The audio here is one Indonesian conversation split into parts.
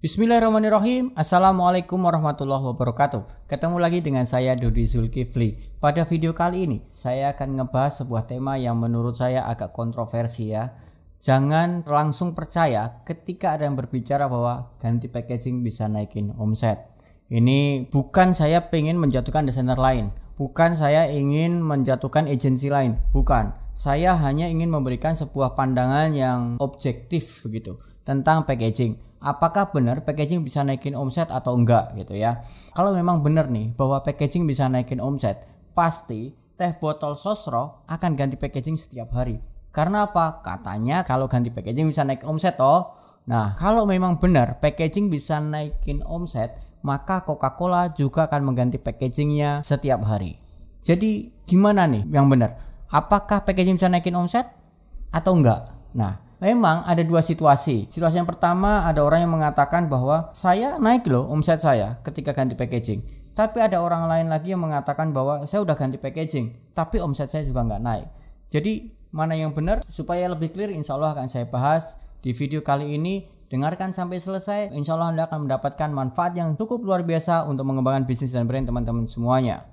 Bismillahirrahmanirrahim Assalamualaikum warahmatullahi wabarakatuh Ketemu lagi dengan saya Dodi Zulkifli Pada video kali ini saya akan ngebahas sebuah tema yang menurut saya agak kontroversi ya Jangan langsung percaya ketika ada yang berbicara bahwa ganti packaging bisa naikin omset Ini bukan saya pengen menjatuhkan desainer lain Bukan saya ingin menjatuhkan agensi lain Bukan Saya hanya ingin memberikan sebuah pandangan yang objektif begitu Tentang packaging apakah benar packaging bisa naikin omset atau enggak gitu ya. Kalau memang benar nih bahwa packaging bisa naikin omset, pasti teh botol sosro akan ganti packaging setiap hari. Karena apa? Katanya kalau ganti packaging bisa naik omset toh. Nah, kalau memang benar packaging bisa naikin omset, maka Coca-Cola juga akan mengganti packagingnya setiap hari. Jadi gimana nih yang benar? Apakah packaging bisa naikin omset atau enggak? Nah, memang ada dua situasi. Situasi yang pertama ada orang yang mengatakan bahwa saya naik loh omset saya ketika ganti packaging. Tapi ada orang lain lagi yang mengatakan bahwa saya udah ganti packaging, tapi omset saya juga nggak naik. Jadi mana yang benar supaya lebih clear insya Allah akan saya bahas di video kali ini. Dengarkan sampai selesai, insya Allah Anda akan mendapatkan manfaat yang cukup luar biasa untuk mengembangkan bisnis dan brand teman-teman semuanya.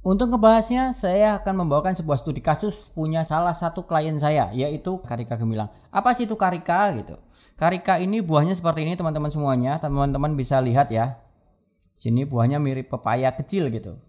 Untuk ngebahasnya, saya akan membawakan sebuah studi kasus punya salah satu klien saya, yaitu Karika Gemilang. Apa sih itu Karika gitu? Karika ini buahnya seperti ini teman-teman semuanya, teman-teman bisa lihat ya. Sini buahnya mirip pepaya kecil gitu.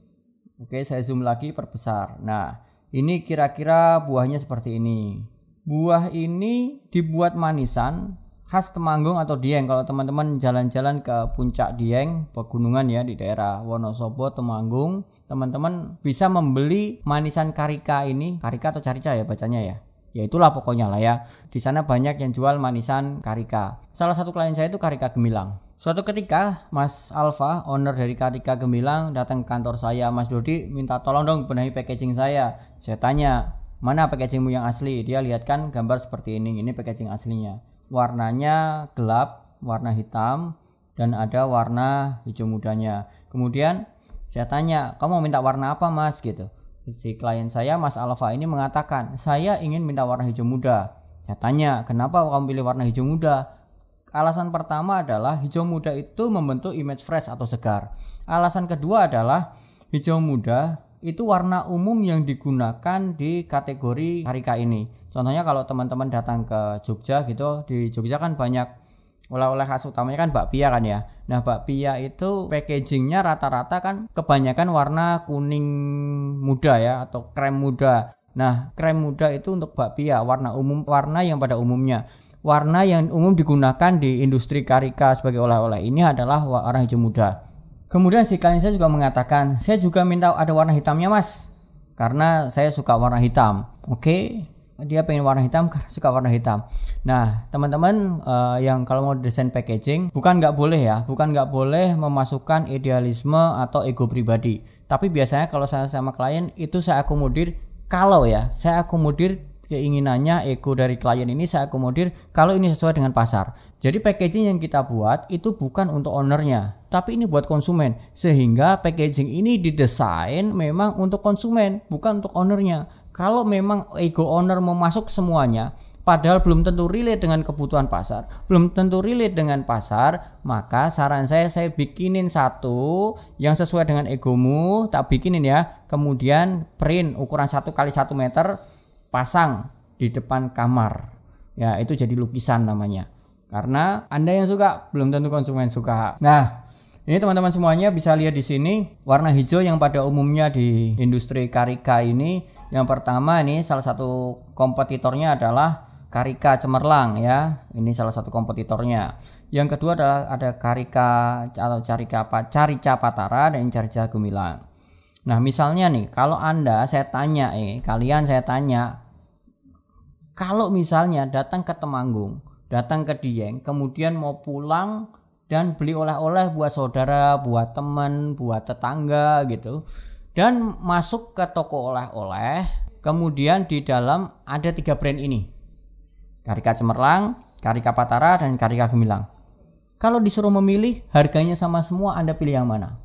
Oke, saya zoom lagi perbesar. Nah, ini kira-kira buahnya seperti ini. Buah ini dibuat manisan khas Temanggung atau Dieng. Kalau teman-teman jalan-jalan ke puncak Dieng, pegunungan ya di daerah Wonosobo, Temanggung, teman-teman bisa membeli manisan karika ini, karika atau carica ya bacanya ya. Ya itulah pokoknya lah ya. Di sana banyak yang jual manisan karika. Salah satu klien saya itu karika gemilang. Suatu ketika Mas Alfa, owner dari Karika Gemilang, datang ke kantor saya. Mas Dodi minta tolong dong benahi packaging saya. Saya tanya, mana packagingmu yang asli? Dia lihatkan gambar seperti ini, ini packaging aslinya warnanya gelap, warna hitam, dan ada warna hijau mudanya. Kemudian saya tanya, kamu mau minta warna apa mas? gitu. Si klien saya, Mas Alfa ini mengatakan, saya ingin minta warna hijau muda. Saya tanya, kenapa kamu pilih warna hijau muda? Alasan pertama adalah hijau muda itu membentuk image fresh atau segar. Alasan kedua adalah hijau muda itu warna umum yang digunakan di kategori karika ini. Contohnya kalau teman-teman datang ke Jogja gitu, di Jogja kan banyak oleh-oleh khas utamanya kan bakpia kan ya. Nah bakpia itu packagingnya rata-rata kan kebanyakan warna kuning muda ya atau krem muda. Nah krem muda itu untuk bakpia warna umum warna yang pada umumnya. Warna yang umum digunakan di industri karika sebagai oleh-oleh ini adalah warna hijau muda. Kemudian si klien saya juga mengatakan, saya juga minta ada warna hitamnya mas, karena saya suka warna hitam. Oke, okay. dia pengen warna hitam karena suka warna hitam. Nah, teman-teman uh, yang kalau mau desain packaging, bukan nggak boleh ya, bukan nggak boleh memasukkan idealisme atau ego pribadi. Tapi biasanya kalau saya sama klien itu saya akomodir kalau ya, saya akomodir keinginannya ego dari klien ini saya akomodir kalau ini sesuai dengan pasar. Jadi packaging yang kita buat itu bukan untuk ownernya, tapi ini buat konsumen. Sehingga packaging ini didesain memang untuk konsumen, bukan untuk ownernya. Kalau memang ego owner mau masuk semuanya, padahal belum tentu relate dengan kebutuhan pasar, belum tentu relate dengan pasar, maka saran saya saya bikinin satu yang sesuai dengan egomu, tak bikinin ya. Kemudian print ukuran 1 kali 1 meter pasang di depan kamar. Ya, itu jadi lukisan namanya. Karena Anda yang suka belum tentu konsumen suka. Nah, ini teman-teman semuanya bisa lihat di sini warna hijau yang pada umumnya di industri karika ini yang pertama ini salah satu kompetitornya adalah karika cemerlang ya. Ini salah satu kompetitornya. Yang kedua adalah ada karika atau carika apa cari capatara dan carica gumilang. Nah, misalnya nih, kalau Anda saya tanya eh kalian saya tanya kalau misalnya datang ke Temanggung, datang ke Dieng, kemudian mau pulang dan beli oleh-oleh buat saudara, buat teman, buat tetangga gitu. Dan masuk ke toko oleh-oleh, kemudian di dalam ada tiga brand ini. Karika Cemerlang, Karika Patara, dan Karika Gemilang. Kalau disuruh memilih, harganya sama semua, Anda pilih yang mana?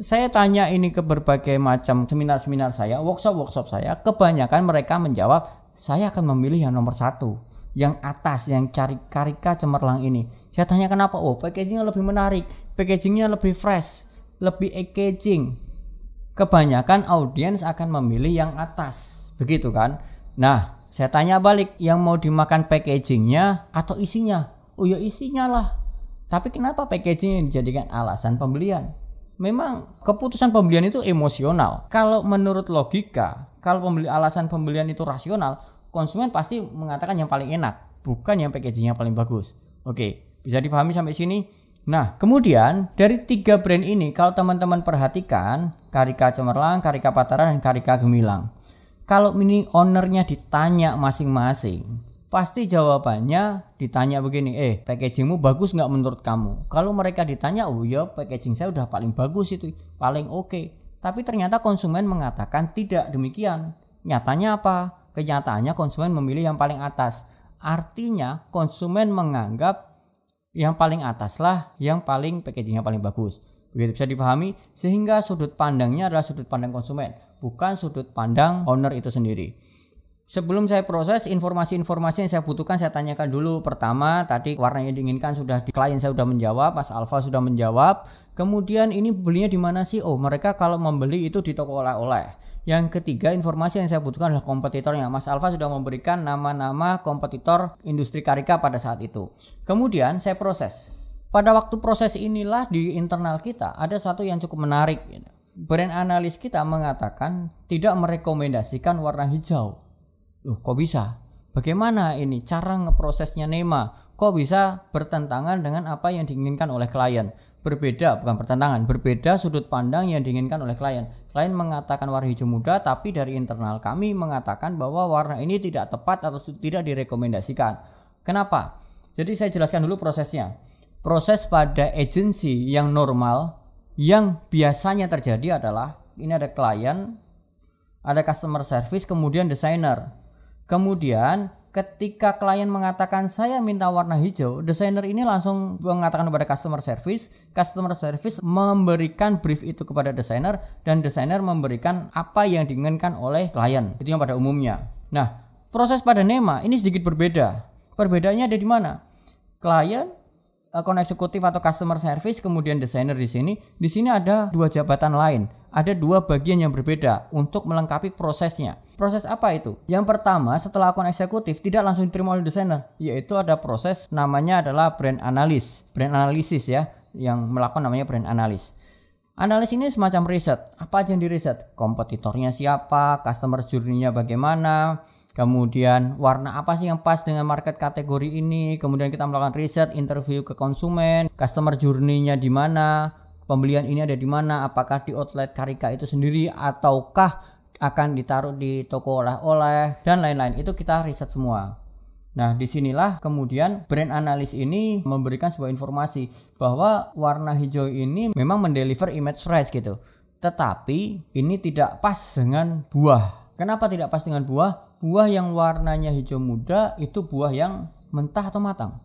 Saya tanya ini ke berbagai macam seminar-seminar saya, workshop-workshop saya, kebanyakan mereka menjawab saya akan memilih yang nomor satu yang atas yang cari karika cemerlang ini saya tanya kenapa oh packagingnya lebih menarik packagingnya lebih fresh lebih packaging. kebanyakan audiens akan memilih yang atas begitu kan nah saya tanya balik yang mau dimakan packagingnya atau isinya oh ya isinya lah tapi kenapa packaging dijadikan alasan pembelian memang keputusan pembelian itu emosional. Kalau menurut logika, kalau pembeli alasan pembelian itu rasional, konsumen pasti mengatakan yang paling enak, bukan yang packagingnya paling bagus. Oke, bisa dipahami sampai sini? Nah, kemudian dari tiga brand ini, kalau teman-teman perhatikan, Karika Cemerlang, Karika Patara, dan Karika Gemilang. Kalau mini ownernya ditanya masing-masing, pasti jawabannya ditanya begini, eh packagingmu bagus nggak menurut kamu? Kalau mereka ditanya, oh ya packaging saya udah paling bagus itu, paling oke. Okay tapi ternyata konsumen mengatakan tidak demikian. Nyatanya apa? Kenyataannya konsumen memilih yang paling atas. Artinya konsumen menganggap yang paling ataslah yang paling packagingnya paling bagus. Begitu bisa difahami sehingga sudut pandangnya adalah sudut pandang konsumen, bukan sudut pandang owner itu sendiri. Sebelum saya proses, informasi-informasi yang saya butuhkan saya tanyakan dulu. Pertama, tadi warna yang diinginkan sudah di klien saya sudah menjawab, Mas Alfa sudah menjawab. Kemudian ini belinya di mana sih? Oh, mereka kalau membeli itu di toko oleh-oleh. Yang ketiga, informasi yang saya butuhkan adalah kompetitornya. Mas Alfa sudah memberikan nama-nama kompetitor industri karika pada saat itu. Kemudian saya proses. Pada waktu proses inilah di internal kita ada satu yang cukup menarik. Gitu. Brand analis kita mengatakan tidak merekomendasikan warna hijau Loh, kok bisa? Bagaimana ini cara ngeprosesnya NEMA? Kok bisa bertentangan dengan apa yang diinginkan oleh klien? Berbeda, bukan pertentangan, berbeda sudut pandang yang diinginkan oleh klien. Klien mengatakan warna hijau muda, tapi dari internal kami mengatakan bahwa warna ini tidak tepat atau tidak direkomendasikan. Kenapa? Jadi saya jelaskan dulu prosesnya. Proses pada agensi yang normal yang biasanya terjadi adalah ini ada klien, ada customer service, kemudian desainer. Kemudian ketika klien mengatakan saya minta warna hijau, desainer ini langsung mengatakan kepada customer service, customer service memberikan brief itu kepada desainer dan desainer memberikan apa yang diinginkan oleh klien. Itu yang pada umumnya. Nah, proses pada NEMA ini sedikit berbeda. Perbedaannya ada di mana? Klien account eh, eksekutif atau customer service, kemudian desainer di sini. Di sini ada dua jabatan lain. Ada dua bagian yang berbeda untuk melengkapi prosesnya. Proses apa itu? Yang pertama, setelah akun eksekutif tidak langsung diterima oleh desainer, yaitu ada proses namanya adalah brand analis, brand analisis ya, yang melakukan namanya brand analis. Analis ini semacam riset. Apa aja yang diriset? Kompetitornya siapa? Customer journey-nya bagaimana? Kemudian warna apa sih yang pas dengan market kategori ini? Kemudian kita melakukan riset, interview ke konsumen, customer journey-nya di mana, pembelian ini ada di mana, apakah di outlet Karika itu sendiri ataukah akan ditaruh di toko oleh-oleh dan lain-lain. Itu kita riset semua. Nah, disinilah kemudian brand analis ini memberikan sebuah informasi bahwa warna hijau ini memang mendeliver image fresh gitu. Tetapi ini tidak pas dengan buah Kenapa tidak pas dengan buah? Buah yang warnanya hijau muda itu buah yang mentah atau matang?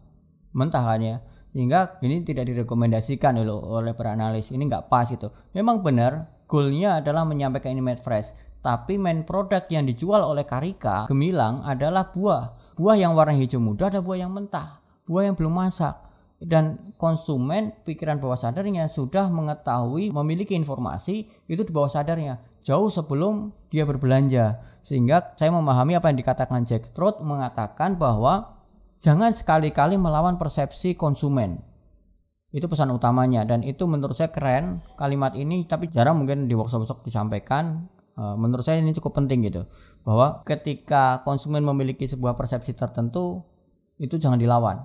Mentah kan ya. Sehingga ini tidak direkomendasikan loh oleh para analis. Ini nggak pas gitu. Memang benar, goalnya adalah menyampaikan ini made fresh. Tapi main produk yang dijual oleh Karika Gemilang adalah buah. Buah yang warna hijau muda ada buah yang mentah. Buah yang belum masak. Dan konsumen pikiran bawah sadarnya sudah mengetahui memiliki informasi itu di bawah sadarnya jauh sebelum dia berbelanja. Sehingga saya memahami apa yang dikatakan Jack Trout mengatakan bahwa jangan sekali-kali melawan persepsi konsumen. Itu pesan utamanya dan itu menurut saya keren kalimat ini tapi jarang mungkin di workshop-workshop disampaikan. E, menurut saya ini cukup penting gitu bahwa ketika konsumen memiliki sebuah persepsi tertentu itu jangan dilawan.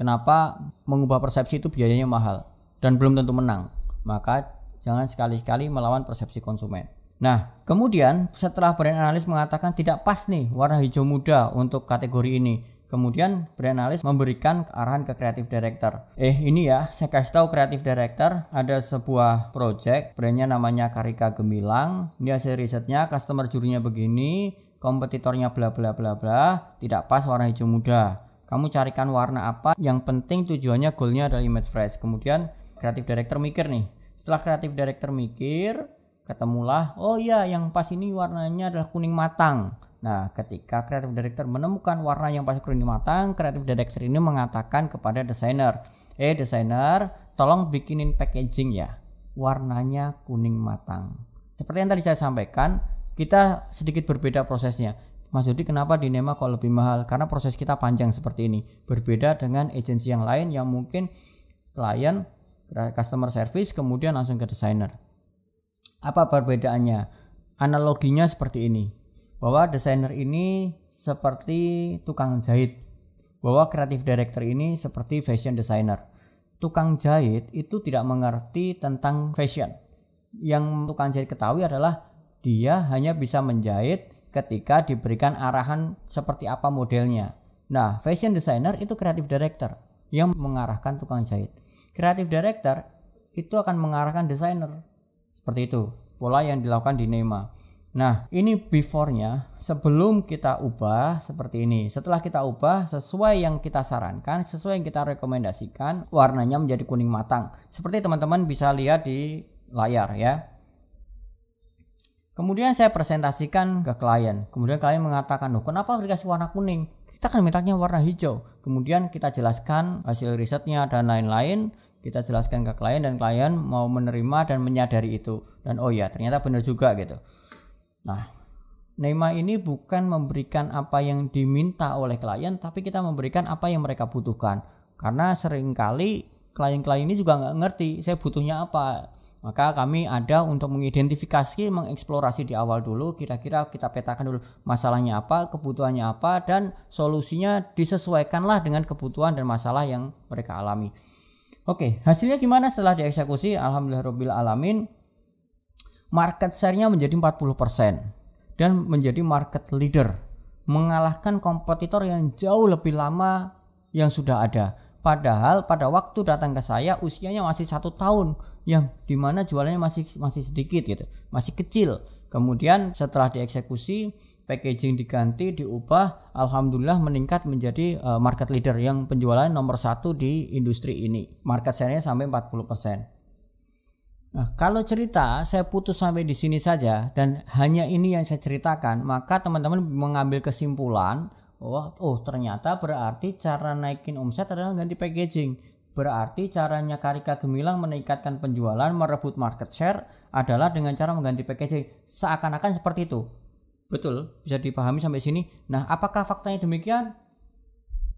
Kenapa mengubah persepsi itu biayanya mahal dan belum tentu menang. Maka Jangan sekali-kali melawan persepsi konsumen. Nah, kemudian setelah brand analis mengatakan tidak pas nih warna hijau muda untuk kategori ini, Kemudian brand analis memberikan arahan ke kreatif director. Eh ini ya, saya kasih tahu kreatif director ada sebuah project, brandnya namanya Karika Gemilang. Ini hasil risetnya, customer jurinya begini, kompetitornya bla bla bla bla, tidak pas warna hijau muda. Kamu carikan warna apa? Yang penting tujuannya goalnya adalah image fresh. Kemudian kreatif director mikir nih, setelah kreatif director mikir, ketemulah, oh iya yang pas ini warnanya adalah kuning matang. Nah, ketika kreatif director menemukan warna yang pas kuning matang, kreatif director ini mengatakan kepada desainer, "Eh desainer, tolong bikinin packaging ya. Warnanya kuning matang." Seperti yang tadi saya sampaikan, kita sedikit berbeda prosesnya. Mas Yudi kenapa Dinema kok lebih mahal? Karena proses kita panjang seperti ini. Berbeda dengan agensi yang lain yang mungkin klien customer service kemudian langsung ke desainer. Apa perbedaannya? Analoginya seperti ini. Bahwa desainer ini seperti tukang jahit. Bahwa creative director ini seperti fashion designer. Tukang jahit itu tidak mengerti tentang fashion. Yang tukang jahit ketahui adalah dia hanya bisa menjahit ketika diberikan arahan seperti apa modelnya. Nah, fashion designer itu creative director yang mengarahkan tukang jahit Kreatif Director itu akan mengarahkan desainer. Seperti itu pola yang dilakukan di Neymar Nah, ini before-nya sebelum kita ubah seperti ini. Setelah kita ubah sesuai yang kita sarankan, sesuai yang kita rekomendasikan, warnanya menjadi kuning matang. Seperti teman-teman bisa lihat di layar ya. Kemudian saya presentasikan ke klien. Kemudian klien mengatakan, "Loh, kenapa dikasih warna kuning? Kita kan mintanya warna hijau." Kemudian kita jelaskan hasil risetnya dan lain-lain kita jelaskan ke klien dan klien mau menerima dan menyadari itu dan oh ya ternyata benar juga gitu nah Neymar ini bukan memberikan apa yang diminta oleh klien tapi kita memberikan apa yang mereka butuhkan karena seringkali klien-klien ini juga nggak ngerti saya butuhnya apa maka kami ada untuk mengidentifikasi mengeksplorasi di awal dulu kira-kira kita petakan dulu masalahnya apa kebutuhannya apa dan solusinya disesuaikanlah dengan kebutuhan dan masalah yang mereka alami Oke, hasilnya gimana setelah dieksekusi? Alhamdulillah alamin. Market share-nya menjadi 40% dan menjadi market leader, mengalahkan kompetitor yang jauh lebih lama yang sudah ada. Padahal pada waktu datang ke saya usianya masih satu tahun, yang dimana jualannya masih masih sedikit gitu, masih kecil. Kemudian setelah dieksekusi packaging diganti, diubah, alhamdulillah meningkat menjadi uh, market leader yang penjualan nomor satu di industri ini. Market share-nya sampai 40%. Nah, kalau cerita saya putus sampai di sini saja dan hanya ini yang saya ceritakan, maka teman-teman mengambil kesimpulan, oh, oh ternyata berarti cara naikin omset adalah ganti packaging. Berarti caranya Karika Gemilang meningkatkan penjualan, merebut market share adalah dengan cara mengganti packaging. Seakan-akan seperti itu. Betul, bisa dipahami sampai sini. Nah, apakah faktanya demikian?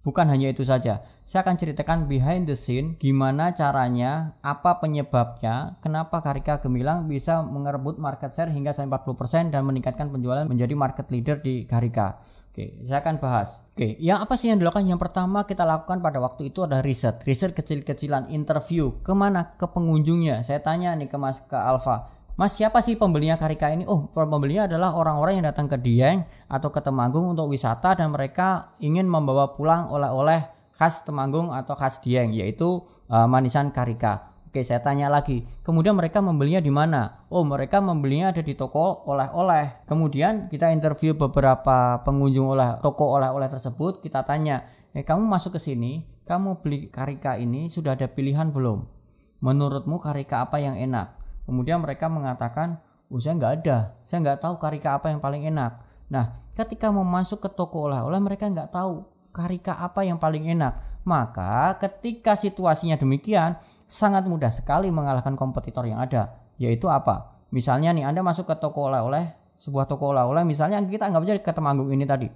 Bukan hanya itu saja. Saya akan ceritakan behind the scene gimana caranya, apa penyebabnya, kenapa Karika Gemilang bisa mengerebut market share hingga sampai 40% dan meningkatkan penjualan menjadi market leader di Karika. Oke, saya akan bahas. Oke, yang apa sih yang dilakukan? Yang pertama kita lakukan pada waktu itu adalah riset. Riset kecil-kecilan, interview. Kemana? Ke pengunjungnya. Saya tanya nih ke Mas ke Alfa Mas siapa sih pembelinya karika ini? Oh pembelinya adalah orang-orang yang datang ke Dieng atau ke Temanggung untuk wisata dan mereka ingin membawa pulang oleh-oleh khas Temanggung atau khas Dieng yaitu uh, manisan karika. Oke, saya tanya lagi. Kemudian mereka membelinya di mana? Oh, mereka membelinya ada di toko oleh-oleh. Kemudian kita interview beberapa pengunjung oleh toko oleh-oleh tersebut, kita tanya, "Eh, kamu masuk ke sini, kamu beli karika ini sudah ada pilihan belum? Menurutmu karika apa yang enak?" Kemudian mereka mengatakan, oh saya nggak ada, saya nggak tahu karika apa yang paling enak. Nah, ketika mau masuk ke toko olah-olah mereka nggak tahu karika apa yang paling enak. Maka ketika situasinya demikian, sangat mudah sekali mengalahkan kompetitor yang ada. Yaitu apa? Misalnya nih Anda masuk ke toko oleh-oleh, sebuah toko oleh-oleh misalnya kita nggak aja ke Temanggung ini tadi.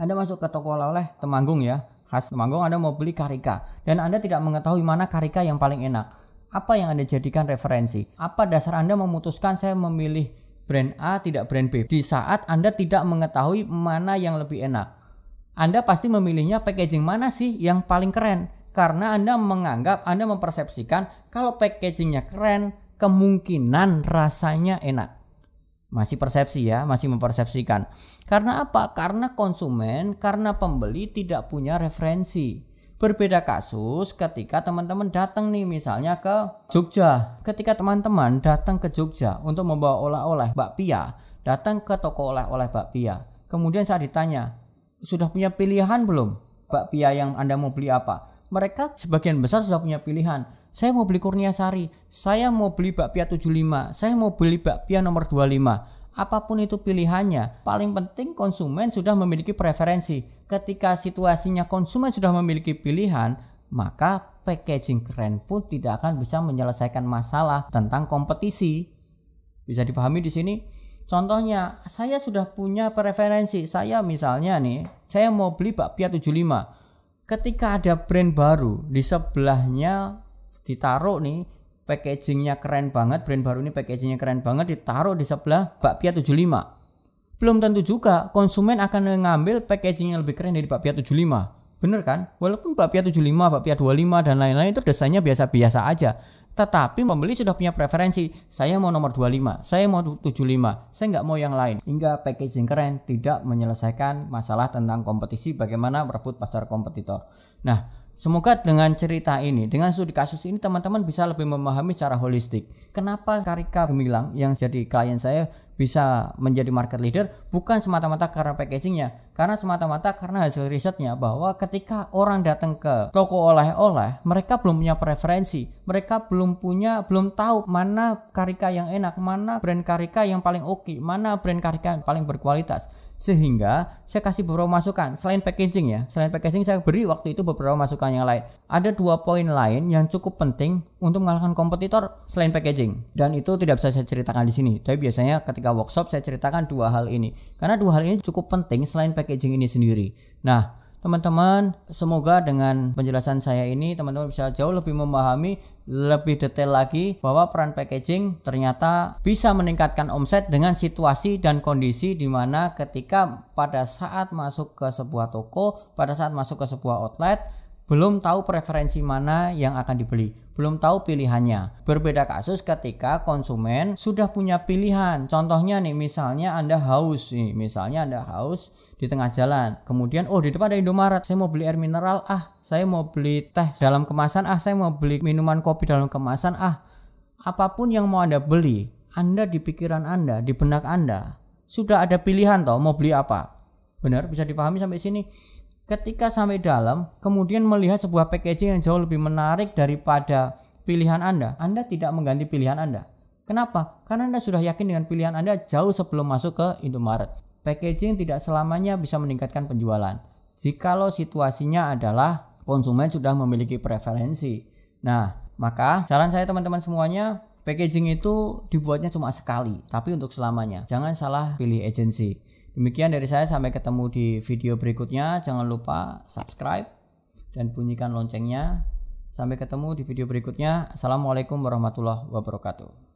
Anda masuk ke toko oleh-oleh Temanggung ya, khas Temanggung Anda mau beli karika dan Anda tidak mengetahui mana karika yang paling enak. Apa yang Anda jadikan referensi? Apa dasar Anda memutuskan saya memilih brand A tidak brand B di saat Anda tidak mengetahui mana yang lebih enak? Anda pasti memilihnya packaging mana sih yang paling keren? Karena Anda menganggap, Anda mempersepsikan kalau packagingnya keren, kemungkinan rasanya enak masih persepsi ya, masih mempersepsikan. Karena apa? Karena konsumen, karena pembeli tidak punya referensi. Berbeda kasus ketika teman-teman datang nih misalnya ke Jogja. Ketika teman-teman datang ke Jogja untuk membawa oleh-oleh bakpia, datang ke toko oleh-oleh bakpia. Kemudian saat ditanya, sudah punya pilihan belum? Bakpia yang Anda mau beli apa? Mereka sebagian besar sudah punya pilihan. Saya mau beli kurnia sari, saya mau beli bakpia 75, saya mau beli bakpia nomor 25. Apapun itu pilihannya, paling penting konsumen sudah memiliki preferensi. Ketika situasinya konsumen sudah memiliki pilihan, maka packaging keren pun tidak akan bisa menyelesaikan masalah tentang kompetisi. Bisa dipahami di sini? Contohnya, saya sudah punya preferensi. Saya misalnya nih, saya mau beli bakpia 75. Ketika ada brand baru di sebelahnya ditaruh nih packagingnya keren banget, brand baru ini packagingnya keren banget, ditaruh di sebelah bakpia 75. Belum tentu juga konsumen akan mengambil packaging yang lebih keren dari bakpia 75. Bener kan? Walaupun bakpia 75, bakpia 25 dan lain-lain itu desainnya biasa-biasa aja. Tetapi pembeli sudah punya preferensi, saya mau nomor 25, saya mau 75, saya nggak mau yang lain. Hingga packaging keren tidak menyelesaikan masalah tentang kompetisi, bagaimana merebut pasar kompetitor. Nah, Semoga dengan cerita ini, dengan studi kasus ini teman-teman bisa lebih memahami secara holistik. Kenapa Karika Gemilang yang jadi klien saya bisa menjadi market leader bukan semata-mata karena packagingnya, karena semata-mata karena hasil risetnya bahwa ketika orang datang ke toko oleh-oleh, mereka belum punya preferensi, mereka belum punya, belum tahu mana karika yang enak, mana brand karika yang paling oke, okay, mana brand karika yang paling berkualitas sehingga saya kasih beberapa masukan selain packaging ya selain packaging saya beri waktu itu beberapa masukan yang lain ada dua poin lain yang cukup penting untuk mengalahkan kompetitor selain packaging dan itu tidak bisa saya ceritakan di sini tapi biasanya ketika workshop saya ceritakan dua hal ini karena dua hal ini cukup penting selain packaging ini sendiri nah Teman-teman, semoga dengan penjelasan saya ini teman-teman bisa jauh lebih memahami lebih detail lagi bahwa peran packaging ternyata bisa meningkatkan omset dengan situasi dan kondisi di mana ketika pada saat masuk ke sebuah toko, pada saat masuk ke sebuah outlet belum tahu preferensi mana yang akan dibeli, belum tahu pilihannya. Berbeda kasus ketika konsumen sudah punya pilihan. Contohnya nih, misalnya Anda haus nih, misalnya Anda haus di tengah jalan. Kemudian, oh di depan ada Indomaret, saya mau beli air mineral, ah, saya mau beli teh dalam kemasan, ah, saya mau beli minuman kopi dalam kemasan, ah. Apapun yang mau Anda beli, Anda di pikiran Anda, di benak Anda, sudah ada pilihan toh mau beli apa. Benar, bisa dipahami sampai sini. Ketika sampai dalam, kemudian melihat sebuah packaging yang jauh lebih menarik daripada pilihan Anda, Anda tidak mengganti pilihan Anda. Kenapa? Karena Anda sudah yakin dengan pilihan Anda jauh sebelum masuk ke Indomaret. Packaging tidak selamanya bisa meningkatkan penjualan. Jikalau situasinya adalah konsumen sudah memiliki preferensi. Nah, maka saran saya teman-teman semuanya, packaging itu dibuatnya cuma sekali, tapi untuk selamanya. Jangan salah pilih agensi. Demikian dari saya sampai ketemu di video berikutnya. Jangan lupa subscribe dan bunyikan loncengnya. Sampai ketemu di video berikutnya. Assalamualaikum warahmatullahi wabarakatuh.